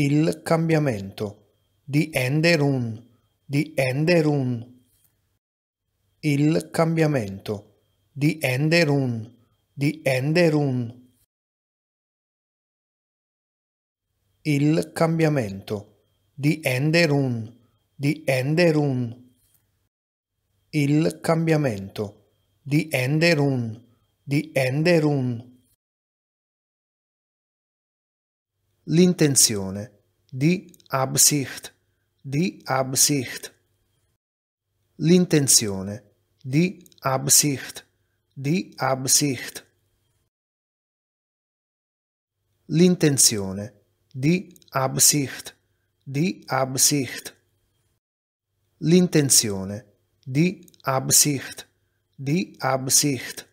Il cambiamento. di Enderun di Enderun Il cambiamento. di Enderun di Enderun Il cambiamento. di Enderun di Enderun Il cambiamento. di Enderun, di Enderun. l'intenzione, di Absicht, di Absicht. L'intenzione, di Absicht, di Absicht. L'intenzione, di Absicht, di Absicht. L'intenzione, di Absicht, di Absicht.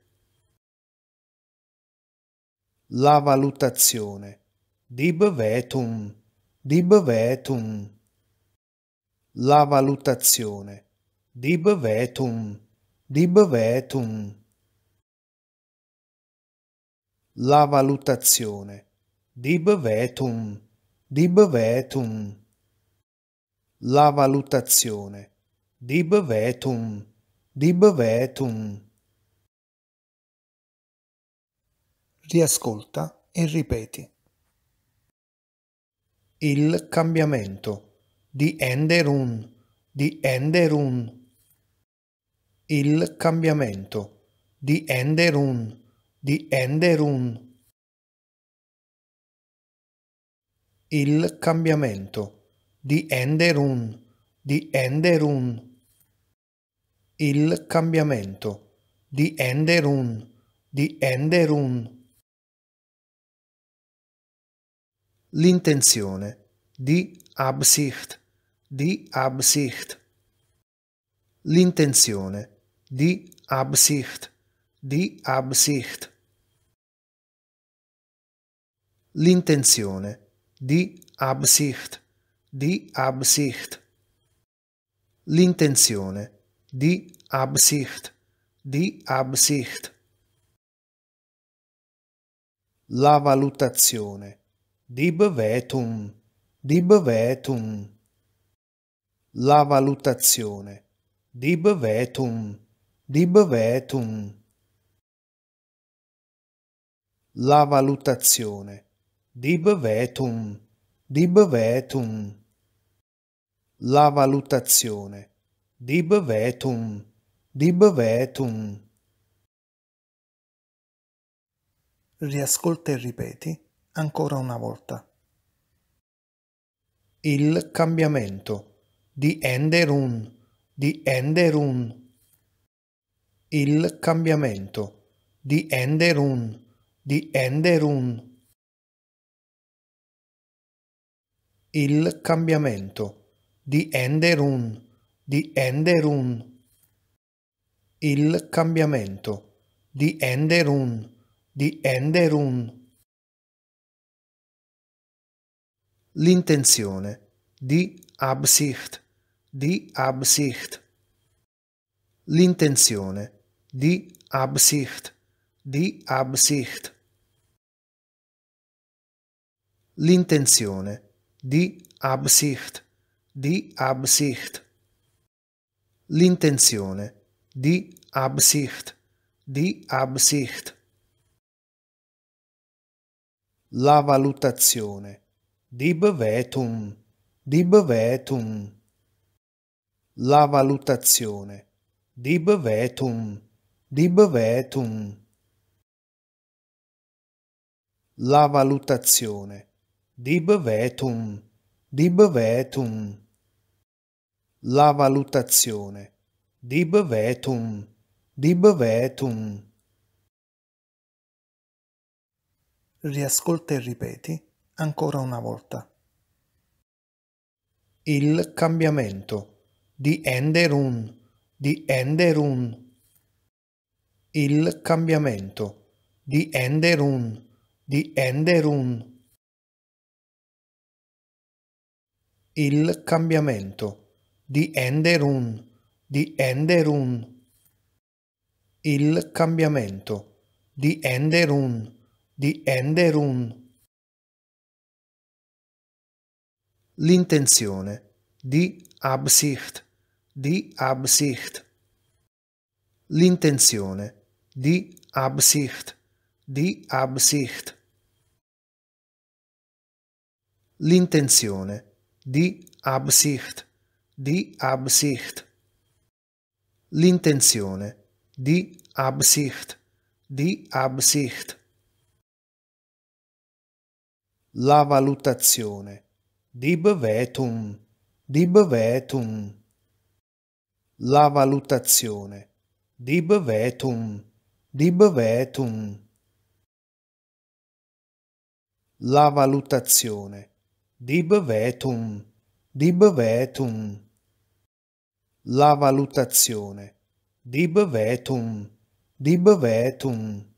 La valutazione di bevetum, di bevetum. La valutazione, di bevetum, di bevetum. La valutazione, di bevetum, di bevetum. La valutazione, di bevetum, di bevetum. Riascolta e ripeti. Il cambiamento. di Enderun di Enderun Il cambiamento. di Enderun di Enderun Il cambiamento. di Enderun di Enderun Il cambiamento. di Enderun, di Enderun. l'intenzione, di Absicht, di Absicht. L'intenzione, di Absicht, di Absicht. L'intenzione, di Absicht, di Absicht. L'intenzione, di Absicht, di Absicht. La valutazione di bevetum, di bevetum. La valutazione, di bevetum, di bevetum. La valutazione, di bevetum, di bevetum. La valutazione, di bevetum, di bevetum. Riascolta e ripeti ancora una volta. Il cambiamento di Enderun, di Enderun. Il cambiamento di Enderun, di Enderun. Il cambiamento di Enderun, di Enderun. Il cambiamento di Enderun, di Enderun. l'intenzione, di Absicht, di Absicht. L'intenzione, di Absicht, di Absicht. L'intenzione, di Absicht, di Absicht. L'intenzione, di Absicht, di Absicht. La valutazione di bevetum, di bevetum. La valutazione, di bevetum, di bevetum. La valutazione, di bevetum, di bevetum. La valutazione, di bevetum, di bevetum. Riascolta e ripeti ancora una volta. Il cambiamento di Enderun, di Enderun. Il cambiamento di Enderun, di Enderun. Il cambiamento di Enderun, di Enderun. Il cambiamento di Enderun, di Enderun. l'intenzione, di Absicht, di Absicht. L'intenzione, di Absicht, di Absicht. L'intenzione, di Absicht, di Absicht. L'intenzione, di Absicht, di Absicht. La valutazione, Dib vetum, dib vetum. La valutazione. Dib vetum, dib vetum. La valutazione. Dib vetum, dib vetum. La valutazione. Dib vetum, dib vetum.